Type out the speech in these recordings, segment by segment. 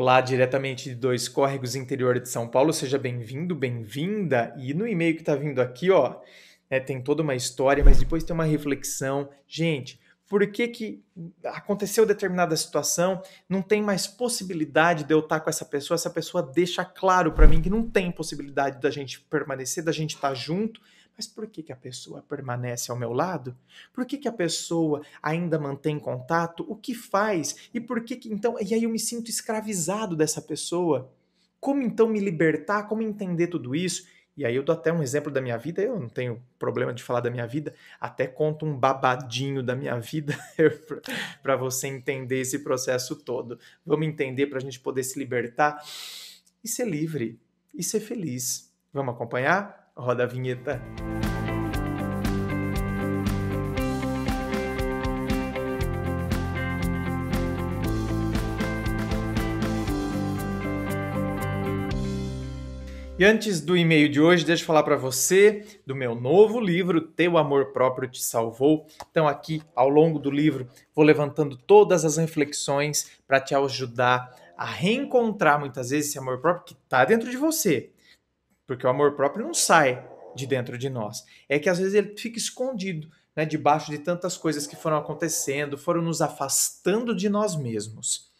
Olá, diretamente de dois córregos interior de São Paulo, seja bem-vindo, bem-vinda. E no e-mail que está vindo aqui, ó, né, tem toda uma história, mas depois tem uma reflexão. Gente, por que, que aconteceu determinada situação, não tem mais possibilidade de eu estar tá com essa pessoa, essa pessoa deixa claro para mim que não tem possibilidade da gente permanecer, da gente estar tá junto mas por que, que a pessoa permanece ao meu lado? Por que, que a pessoa ainda mantém contato? O que faz? E por que, que então. E aí eu me sinto escravizado dessa pessoa. Como então me libertar? Como entender tudo isso? E aí eu dou até um exemplo da minha vida, eu não tenho problema de falar da minha vida, até conto um babadinho da minha vida para você entender esse processo todo. Vamos entender para a gente poder se libertar e ser livre e ser feliz. Vamos acompanhar? Roda a vinheta. E antes do e-mail de hoje, deixa eu falar para você do meu novo livro, Teu Amor Próprio Te Salvou. Então, aqui ao longo do livro, vou levantando todas as reflexões para te ajudar a reencontrar muitas vezes esse amor próprio que está dentro de você, porque o amor próprio não sai de dentro de nós. É que às vezes ele fica escondido, né, debaixo de tantas coisas que foram acontecendo, foram nos afastando de nós mesmos.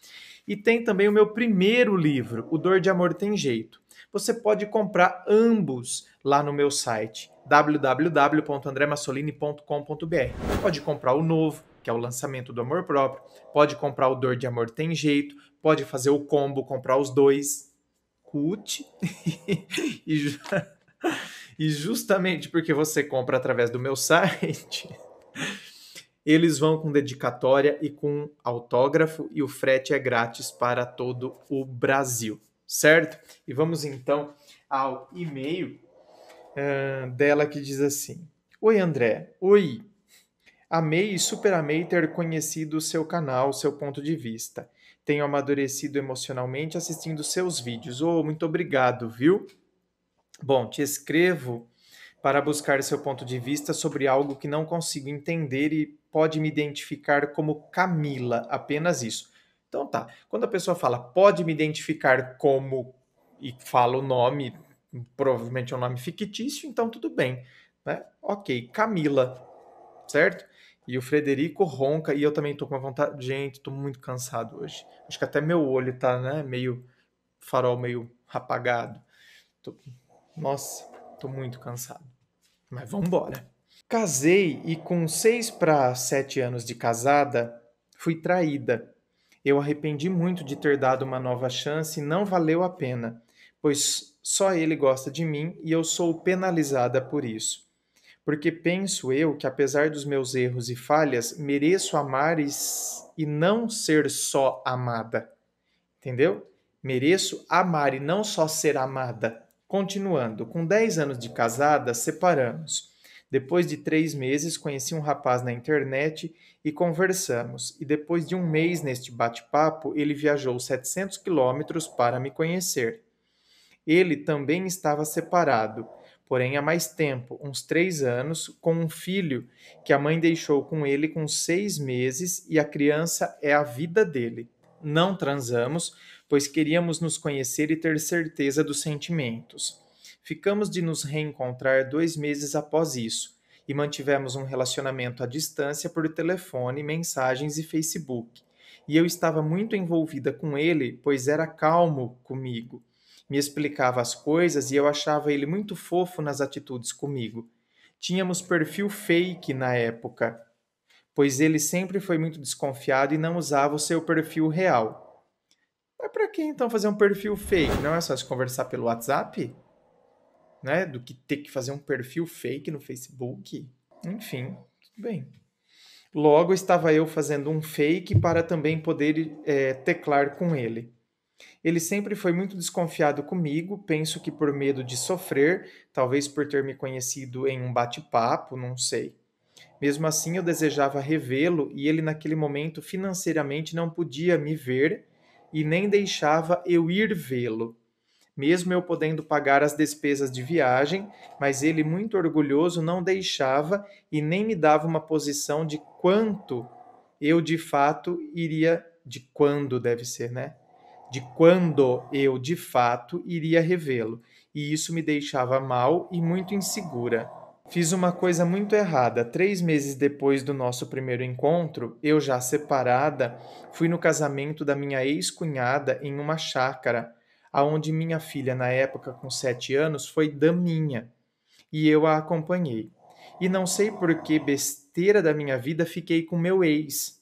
E tem também o meu primeiro livro, O Dor de Amor Tem Jeito. Você pode comprar ambos lá no meu site www.andremassolini.com.br. Pode comprar o novo, que é o lançamento do amor próprio, pode comprar o Dor de Amor Tem Jeito, pode fazer o combo, comprar os dois, discute e, e justamente porque você compra através do meu site, eles vão com dedicatória e com autógrafo e o frete é grátis para todo o Brasil, certo? E vamos então ao e-mail uh, dela que diz assim: Oi, André. Oi. Amei e super amei ter conhecido o seu canal, seu ponto de vista tenho amadurecido emocionalmente assistindo seus vídeos. Oh, muito obrigado, viu? Bom, te escrevo para buscar seu ponto de vista sobre algo que não consigo entender e pode me identificar como Camila, apenas isso. Então tá, quando a pessoa fala pode me identificar como e fala o nome, provavelmente é um nome fictício, então tudo bem, né? Ok, Camila, certo? E o Frederico ronca e eu também tô com uma vontade. Gente, tô muito cansado hoje. Acho que até meu olho tá, né? Meio farol, meio apagado. Tô... Nossa, tô muito cansado. Mas vamos Casei e com seis para sete anos de casada, fui traída. Eu arrependi muito de ter dado uma nova chance e não valeu a pena, pois só ele gosta de mim e eu sou penalizada por isso porque penso eu que, apesar dos meus erros e falhas, mereço amar e não ser só amada. Entendeu? Mereço amar e não só ser amada. Continuando, com 10 anos de casada, separamos. Depois de três meses, conheci um rapaz na internet e conversamos. E depois de um mês neste bate-papo, ele viajou 700 quilômetros para me conhecer. Ele também estava separado porém há mais tempo, uns três anos, com um filho que a mãe deixou com ele com seis meses e a criança é a vida dele. Não transamos, pois queríamos nos conhecer e ter certeza dos sentimentos. Ficamos de nos reencontrar dois meses após isso e mantivemos um relacionamento à distância por telefone, mensagens e Facebook. E eu estava muito envolvida com ele, pois era calmo comigo me explicava as coisas e eu achava ele muito fofo nas atitudes comigo. Tínhamos perfil fake na época, pois ele sempre foi muito desconfiado e não usava o seu perfil real. Mas para que então fazer um perfil fake? Não é só se conversar pelo WhatsApp? Né? Do que ter que fazer um perfil fake no Facebook? Enfim, tudo bem. Logo estava eu fazendo um fake para também poder é, teclar com ele. Ele sempre foi muito desconfiado comigo, penso que por medo de sofrer, talvez por ter me conhecido em um bate-papo, não sei. Mesmo assim, eu desejava revê-lo e ele, naquele momento, financeiramente não podia me ver e nem deixava eu ir vê-lo. Mesmo eu podendo pagar as despesas de viagem, mas ele, muito orgulhoso, não deixava e nem me dava uma posição de quanto eu de fato iria, de quando deve ser, né? de quando eu de fato iria revê-lo, e isso me deixava mal e muito insegura. Fiz uma coisa muito errada. Três meses depois do nosso primeiro encontro, eu já separada, fui no casamento da minha ex-cunhada em uma chácara, aonde minha filha, na época com sete anos, foi daminha, e eu a acompanhei. E não sei por que besteira da minha vida fiquei com meu ex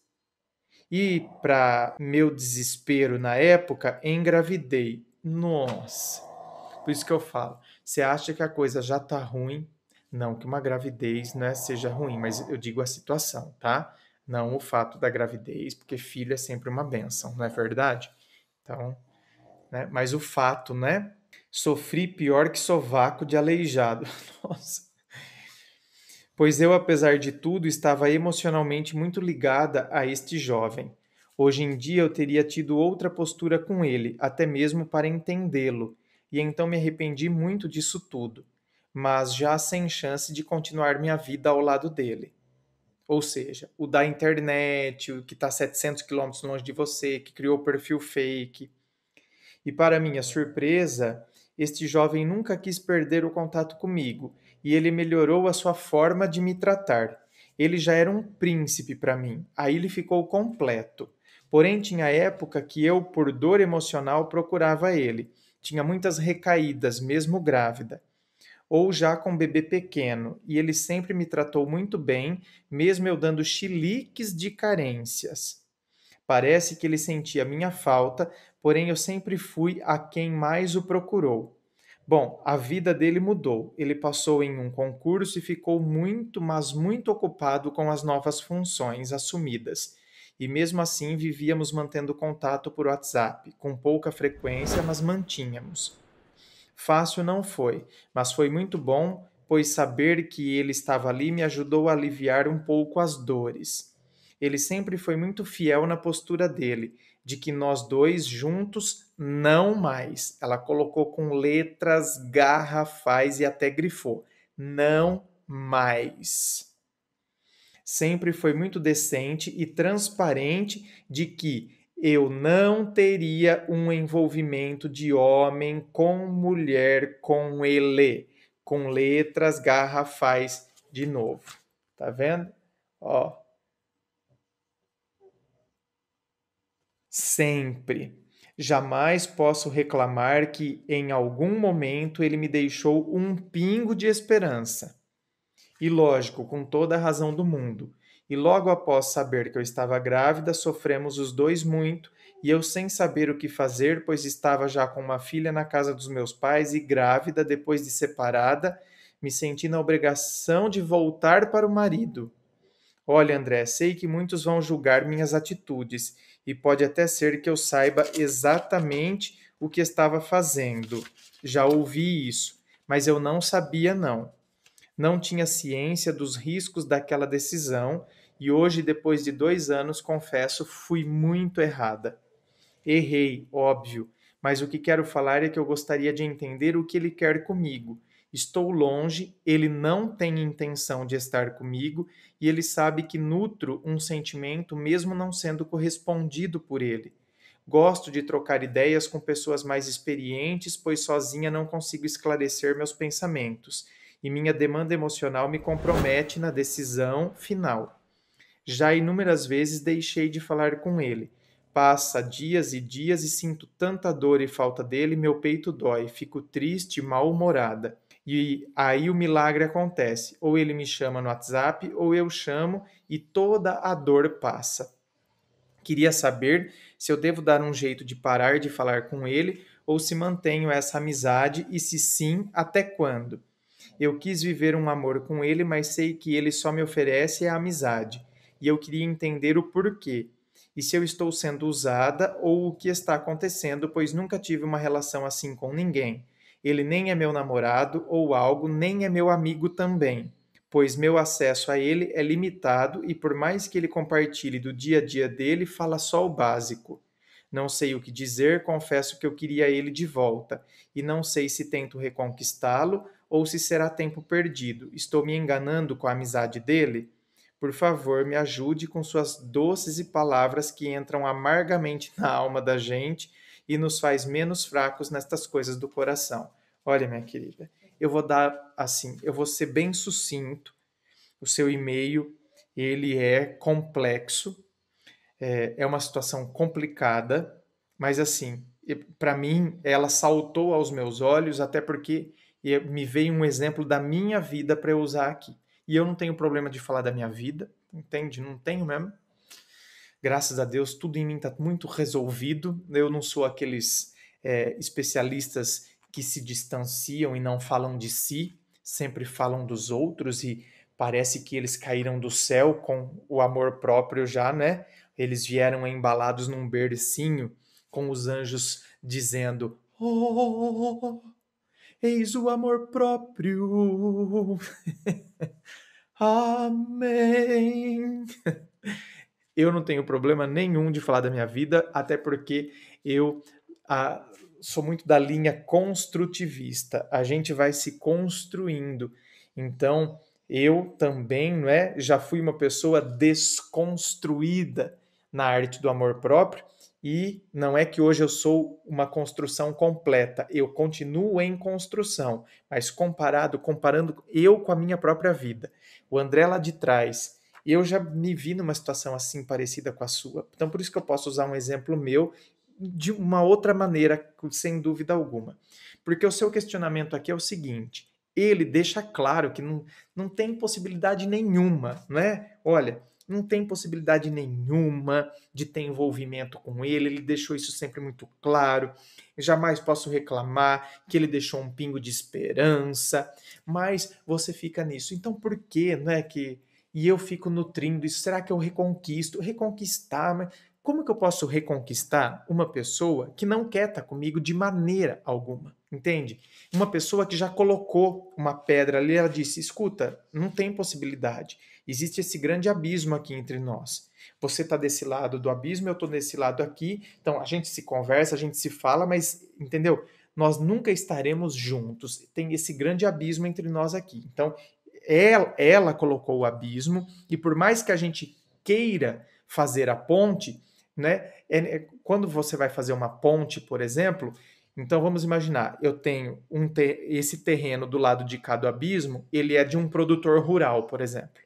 e, para meu desespero na época, engravidei. Nossa! Por isso que eu falo, você acha que a coisa já tá ruim? Não que uma gravidez né, seja ruim, mas eu digo a situação, tá? Não o fato da gravidez, porque filho é sempre uma benção, não é verdade? Então, né? mas o fato, né? Sofri pior que sovaco de aleijado. Nossa pois eu, apesar de tudo, estava emocionalmente muito ligada a este jovem. Hoje em dia eu teria tido outra postura com ele, até mesmo para entendê-lo, e então me arrependi muito disso tudo, mas já sem chance de continuar minha vida ao lado dele. Ou seja, o da internet, o que está 700 quilômetros longe de você, que criou o perfil fake. E para minha surpresa, este jovem nunca quis perder o contato comigo e ele melhorou a sua forma de me tratar. Ele já era um príncipe para mim, aí ele ficou completo. Porém, tinha época que eu, por dor emocional, procurava ele. Tinha muitas recaídas, mesmo grávida. Ou já com bebê pequeno, e ele sempre me tratou muito bem, mesmo eu dando chiliques de carências. Parece que ele sentia minha falta, porém eu sempre fui a quem mais o procurou. Bom, a vida dele mudou. Ele passou em um concurso e ficou muito, mas muito ocupado com as novas funções assumidas. E mesmo assim vivíamos mantendo contato por WhatsApp, com pouca frequência, mas mantínhamos. Fácil não foi, mas foi muito bom, pois saber que ele estava ali me ajudou a aliviar um pouco as dores. Ele sempre foi muito fiel na postura dele, de que nós dois juntos não mais. Ela colocou com letras garrafais e até grifou: não mais. Sempre foi muito decente e transparente de que eu não teria um envolvimento de homem com mulher com ele, com letras garrafais de novo. Tá vendo? Ó, sempre. Jamais posso reclamar que em algum momento ele me deixou um pingo de esperança. E lógico, com toda a razão do mundo. E logo após saber que eu estava grávida, sofremos os dois muito e eu sem saber o que fazer, pois estava já com uma filha na casa dos meus pais e grávida depois de separada, me senti na obrigação de voltar para o marido. Olha, André, sei que muitos vão julgar minhas atitudes e pode até ser que eu saiba exatamente o que estava fazendo. Já ouvi isso, mas eu não sabia não. Não tinha ciência dos riscos daquela decisão e hoje, depois de dois anos, confesso, fui muito errada. Errei, óbvio, mas o que quero falar é que eu gostaria de entender o que ele quer comigo Estou longe, ele não tem intenção de estar comigo e ele sabe que nutro um sentimento mesmo não sendo correspondido por ele. Gosto de trocar ideias com pessoas mais experientes, pois sozinha não consigo esclarecer meus pensamentos e minha demanda emocional me compromete na decisão final. Já inúmeras vezes deixei de falar com ele. Passa dias e dias e sinto tanta dor e falta dele, meu peito dói, fico triste e mal-humorada. E aí o milagre acontece. Ou ele me chama no WhatsApp, ou eu chamo e toda a dor passa. Queria saber se eu devo dar um jeito de parar de falar com ele ou se mantenho essa amizade e se sim, até quando? Eu quis viver um amor com ele, mas sei que ele só me oferece a amizade. E eu queria entender o porquê. E se eu estou sendo usada ou o que está acontecendo, pois nunca tive uma relação assim com ninguém. Ele nem é meu namorado ou algo, nem é meu amigo também, pois meu acesso a ele é limitado e, por mais que ele compartilhe do dia a dia dele, fala só o básico. Não sei o que dizer, confesso que eu queria ele de volta, e não sei se tento reconquistá-lo ou se será tempo perdido. Estou me enganando com a amizade dele? Por favor, me ajude com suas doces e palavras que entram amargamente na alma da gente e nos faz menos fracos nestas coisas do coração. Olha, minha querida, eu vou dar assim, eu vou ser bem sucinto. O seu e-mail ele é complexo, é, é uma situação complicada, mas assim, para mim, ela saltou aos meus olhos, até porque me veio um exemplo da minha vida para eu usar aqui. E eu não tenho problema de falar da minha vida, entende? Não tenho mesmo. Graças a Deus, tudo em mim está muito resolvido. Eu não sou aqueles é, especialistas que se distanciam e não falam de si, sempre falam dos outros e parece que eles caíram do céu com o amor próprio já, né? Eles vieram embalados num bercinho com os anjos dizendo: "Oh, eis o amor próprio". Amém. Eu não tenho problema nenhum de falar da minha vida, até porque eu a, ah, sou muito da linha construtivista. A gente vai se construindo. Então, eu também, não é, já fui uma pessoa desconstruída na arte do amor próprio e não é que hoje eu sou uma construção completa. Eu continuo em construção, mas comparado, comparando eu com a minha própria vida. O André lá de trás, eu já me vi numa situação assim parecida com a sua. Então por isso que eu posso usar um exemplo meu de uma outra maneira, sem dúvida alguma. Porque o seu questionamento aqui é o seguinte: ele deixa claro que não, não tem possibilidade nenhuma, né? Olha, não tem possibilidade nenhuma de ter envolvimento com ele, ele deixou isso sempre muito claro. jamais posso reclamar que ele deixou um pingo de esperança, mas você fica nisso. Então por que, né, que e eu fico nutrindo isso? Será que eu reconquisto? Reconquistar, mas como que eu posso reconquistar uma pessoa que não quer estar comigo de maneira alguma? Entende? Uma pessoa que já colocou uma pedra ali, ela disse: escuta, não tem possibilidade. Existe esse grande abismo aqui entre nós. Você está desse lado do abismo, eu estou desse lado aqui. Então a gente se conversa, a gente se fala, mas entendeu? Nós nunca estaremos juntos. Tem esse grande abismo entre nós aqui. Então ela, ela colocou o abismo e por mais que a gente queira fazer a ponte, né? É, é, quando você vai fazer uma ponte, por exemplo, então vamos imaginar, eu tenho um ter esse terreno do lado de cá do abismo, ele é de um produtor rural, por exemplo.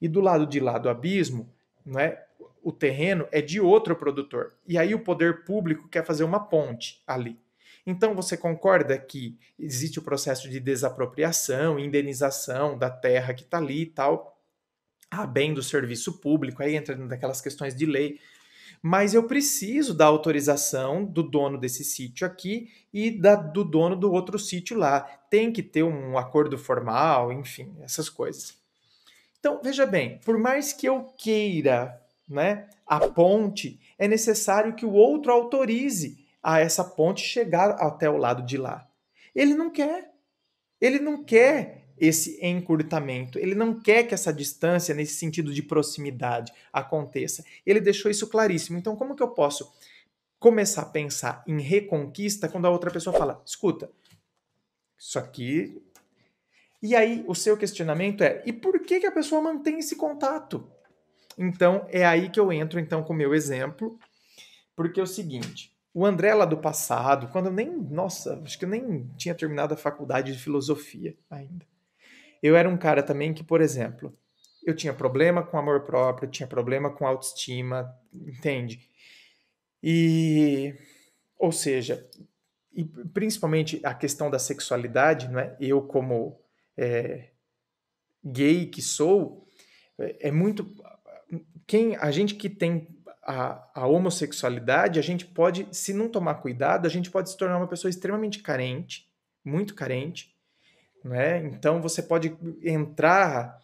E do lado de lá do abismo, né, o terreno é de outro produtor. E aí o poder público quer fazer uma ponte ali. Então você concorda que existe o processo de desapropriação, indenização da terra que está ali e tal, a bem do serviço público, aí entra naquelas questões de lei mas eu preciso da autorização do dono desse sítio aqui e da, do dono do outro sítio lá. Tem que ter um acordo formal, enfim, essas coisas. Então, veja bem, por mais que eu queira né, a ponte, é necessário que o outro autorize a essa ponte chegar até o lado de lá. Ele não quer. Ele não quer esse encurtamento. Ele não quer que essa distância, nesse sentido de proximidade, aconteça. Ele deixou isso claríssimo. Então, como que eu posso começar a pensar em reconquista quando a outra pessoa fala: escuta, isso aqui. E aí, o seu questionamento é: e por que, que a pessoa mantém esse contato? Então, é aí que eu entro então com o meu exemplo, porque é o seguinte. O André lá do passado, quando eu nem. Nossa, acho que eu nem tinha terminado a faculdade de filosofia ainda. Eu era um cara também que, por exemplo, eu tinha problema com amor próprio, tinha problema com autoestima, entende? E, ou seja, e principalmente a questão da sexualidade, não é? Eu como é, gay que sou, é, é muito quem a gente que tem a, a, homossexualidade, a gente pode, se não tomar cuidado, a gente pode se tornar uma pessoa extremamente carente, muito carente, né? Então você pode entrar,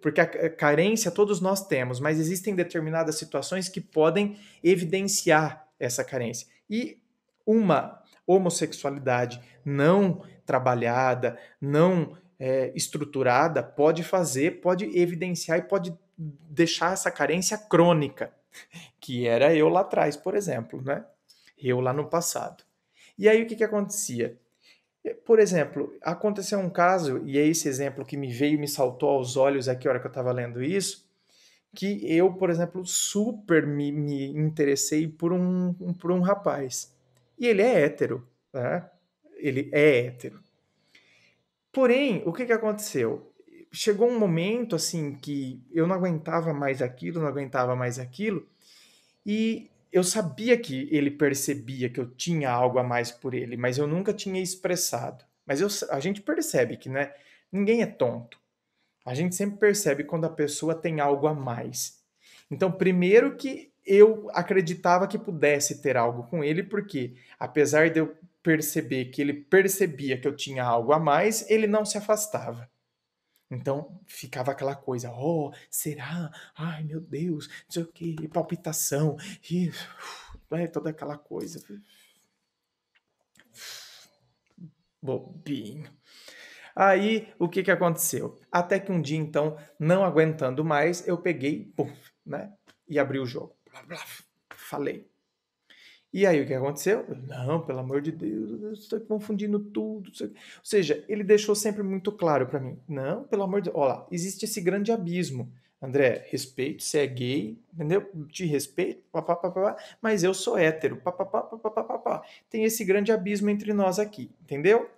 porque a carência todos nós temos, mas existem determinadas situações que podem evidenciar essa carência. E uma homossexualidade não trabalhada, não é, estruturada, pode fazer, pode evidenciar e pode deixar essa carência crônica, que era eu lá atrás, por exemplo, né? Eu lá no passado. E aí o que, que acontecia? Por exemplo, aconteceu um caso, e é esse exemplo que me veio, me saltou aos olhos aqui na hora que eu estava lendo isso, que eu, por exemplo, super me, me interessei por um, um, por um rapaz. E ele é hétero, né? Ele é hétero. Porém, o que, que aconteceu? Chegou um momento, assim, que eu não aguentava mais aquilo, não aguentava mais aquilo, e eu sabia que ele percebia que eu tinha algo a mais por ele, mas eu nunca tinha expressado. Mas eu, a gente percebe que, né? Ninguém é tonto. A gente sempre percebe quando a pessoa tem algo a mais. Então, primeiro que eu acreditava que pudesse ter algo com ele, porque apesar de eu perceber que ele percebia que eu tinha algo a mais, ele não se afastava. Então ficava aquela coisa, oh, será? Ai meu Deus, não sei o que, palpitação, e é, toda aquela coisa. Bobinho. Aí o que, que aconteceu? Até que um dia, então, não aguentando mais, eu peguei, pum, né? E abri o jogo. Blá, blá, falei. E aí o que aconteceu? Não, pelo amor de Deus, estou confundindo tudo. Ou seja, ele deixou sempre muito claro para mim. Não, pelo amor de Deus. Olha lá, existe esse grande abismo. André, respeito, você é gay, entendeu? Te respeito, papapá, mas eu sou hétero, papapá, papapá. Tem esse grande abismo entre nós aqui, entendeu?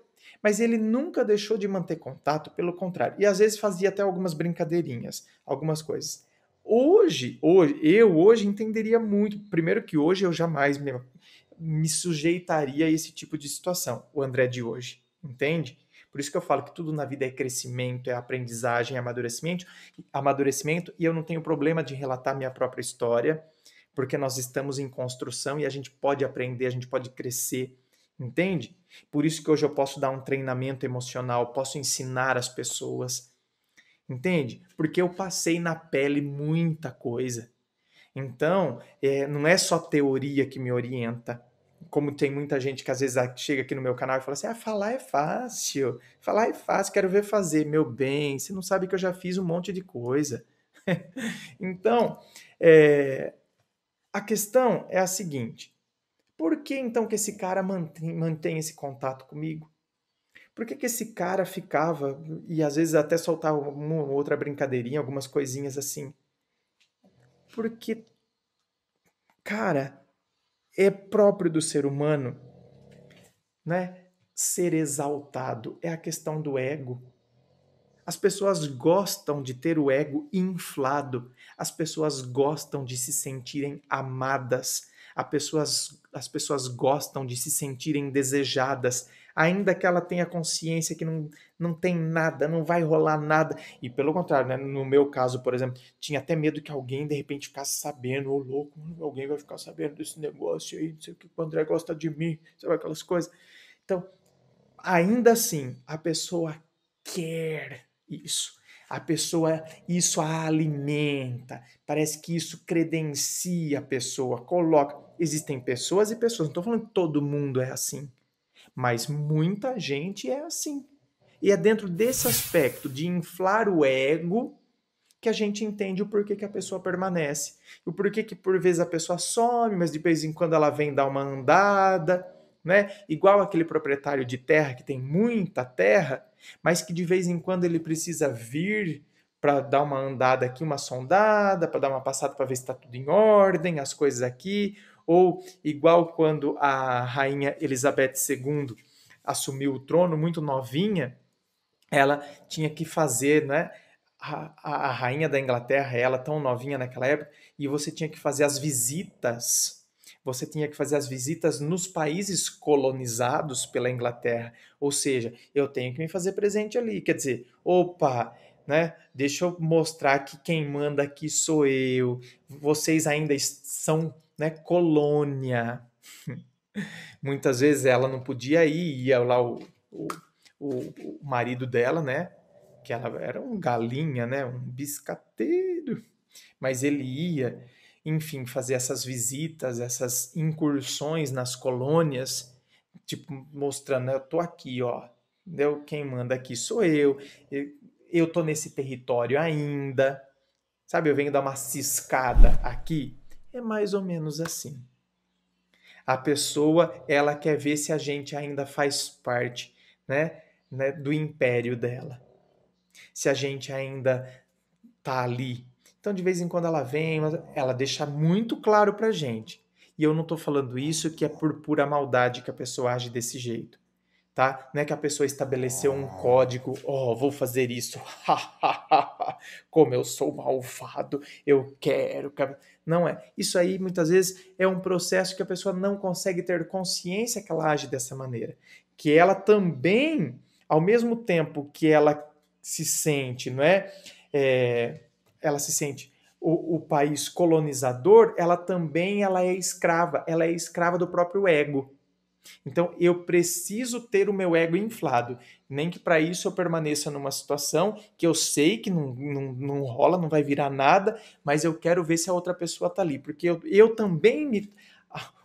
Mas ele nunca deixou de manter contato, pelo contrário. E às vezes fazia até algumas brincadeirinhas, algumas coisas. Hoje, hoje, eu hoje entenderia muito. Primeiro que hoje eu jamais me, me sujeitaria a esse tipo de situação, o André de hoje, entende? Por isso que eu falo que tudo na vida é crescimento, é aprendizagem, é amadurecimento, amadurecimento, e eu não tenho problema de relatar minha própria história, porque nós estamos em construção e a gente pode aprender, a gente pode crescer, entende? Por isso que hoje eu posso dar um treinamento emocional, posso ensinar as pessoas, entende? Porque eu passei na pele muita coisa. Então, é, não é só teoria que me orienta. Como tem muita gente que às vezes chega aqui no meu canal e fala assim: ah, falar é fácil, falar é fácil, quero ver fazer, meu bem, você não sabe que eu já fiz um monte de coisa. então, é, a questão é a seguinte: por que então que esse cara mantém, mantém esse contato comigo? por que, que esse cara ficava e às vezes até soltava uma outra brincadeirinha, algumas coisinhas assim? Porque, cara, é próprio do ser humano, né? Ser exaltado é a questão do ego. As pessoas gostam de ter o ego inflado, as pessoas gostam de se sentirem amadas, as pessoas, as pessoas gostam de se sentirem desejadas ainda que ela tenha consciência que não, não tem nada, não vai rolar nada. E pelo contrário, né? no meu caso, por exemplo, tinha até medo que alguém de repente ficasse sabendo, ô louco, alguém vai ficar sabendo desse negócio aí, não sei o que, o André gosta de mim, sabe aquelas coisas. Então, ainda assim, a pessoa quer isso. A pessoa, isso a alimenta. Parece que isso credencia a pessoa, coloca. Existem pessoas e pessoas. Não estou falando que todo mundo é assim. Mas muita gente é assim. E é dentro desse aspecto de inflar o ego que a gente entende o porquê que a pessoa permanece. O porquê que por vezes a pessoa some, mas de vez em quando ela vem dar uma andada, né? Igual aquele proprietário de terra que tem muita terra, mas que de vez em quando ele precisa vir para dar uma andada aqui, uma sondada, para dar uma passada para ver se está tudo em ordem, as coisas aqui, ou igual quando a rainha Elizabeth II assumiu o trono, muito novinha, ela tinha que fazer, né? A, a, rainha da Inglaterra, ela tão novinha naquela época, e você tinha que fazer as visitas. Você tinha que fazer as visitas nos países colonizados pela Inglaterra. Ou seja, eu tenho que me fazer presente ali. Quer dizer, opa, né? Deixa eu mostrar que quem manda aqui sou eu. Vocês ainda são né, colônia. Muitas vezes ela não podia ir, ia lá o, o, o, marido dela, né? Que ela era um galinha, né? Um biscateiro. Mas ele ia, enfim, fazer essas visitas, essas incursões nas colônias, tipo, mostrando, eu tô aqui, ó. Entendeu? Quem manda aqui sou eu. Eu tô nesse território ainda. Sabe, eu venho dar uma ciscada aqui é mais ou menos assim. A pessoa, ela quer ver se a gente ainda faz parte, né, né do império dela. Se a gente ainda tá ali. Então, de vez em quando ela vem, ela deixa muito claro pra gente. E eu não tô falando isso que é por pura maldade que a pessoa age desse jeito, tá? Não é que a pessoa estabeleceu um código, ó, oh, vou fazer isso, como eu sou malvado, eu quero. Não é. Isso aí muitas vezes é um processo que a pessoa não consegue ter consciência que ela age dessa maneira. Que ela também, ao mesmo tempo que ela se sente, não é? é ela se sente o, o país colonizador, ela também ela é escrava. Ela é escrava do próprio ego. Então eu preciso ter o meu ego inflado, nem que para isso eu permaneça numa situação que eu sei que não, não, não rola, não vai virar nada, mas eu quero ver se a outra pessoa está ali, porque eu, eu também me.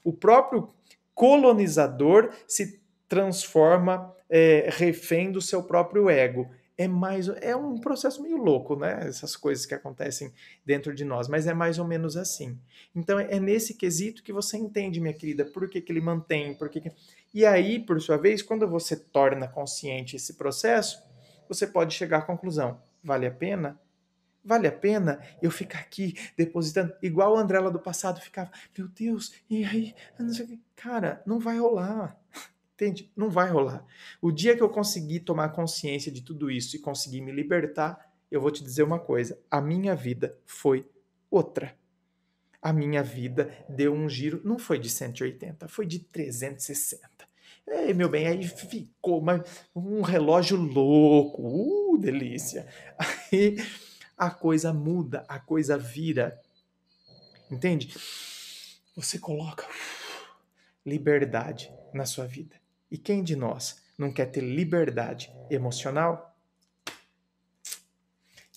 O próprio colonizador se transforma é, refém do seu próprio ego é mais é um processo meio louco, né? Essas coisas que acontecem dentro de nós, mas é mais ou menos assim. Então é nesse quesito que você entende, minha querida, por que, que ele mantém, por que, que... E aí, por sua vez, quando você torna consciente esse processo, você pode chegar à conclusão: vale a pena? Vale a pena eu ficar aqui depositando, igual a Andrela do passado ficava, meu Deus, e aí? Cara, não vai rolar. Entende? Não vai rolar. O dia que eu conseguir tomar consciência de tudo isso e conseguir me libertar, eu vou te dizer uma coisa: a minha vida foi outra. A minha vida deu um giro, não foi de 180, foi de 360. Ei, meu bem, aí ficou mas um relógio louco, uh, delícia. Aí a coisa muda, a coisa vira. Entende? Você coloca liberdade na sua vida. E quem de nós não quer ter liberdade emocional?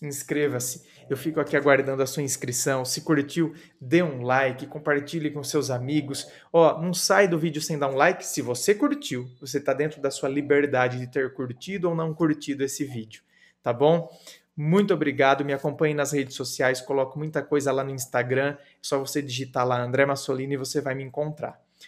Inscreva-se. Eu fico aqui aguardando a sua inscrição. Se curtiu, dê um like, compartilhe com seus amigos. Ó, não sai do vídeo sem dar um like. Se você curtiu, você está dentro da sua liberdade de ter curtido ou não curtido esse vídeo, tá bom? Muito obrigado. Me acompanhe nas redes sociais. Coloco muita coisa lá no Instagram. É só você digitar lá André Massolini e você vai me encontrar.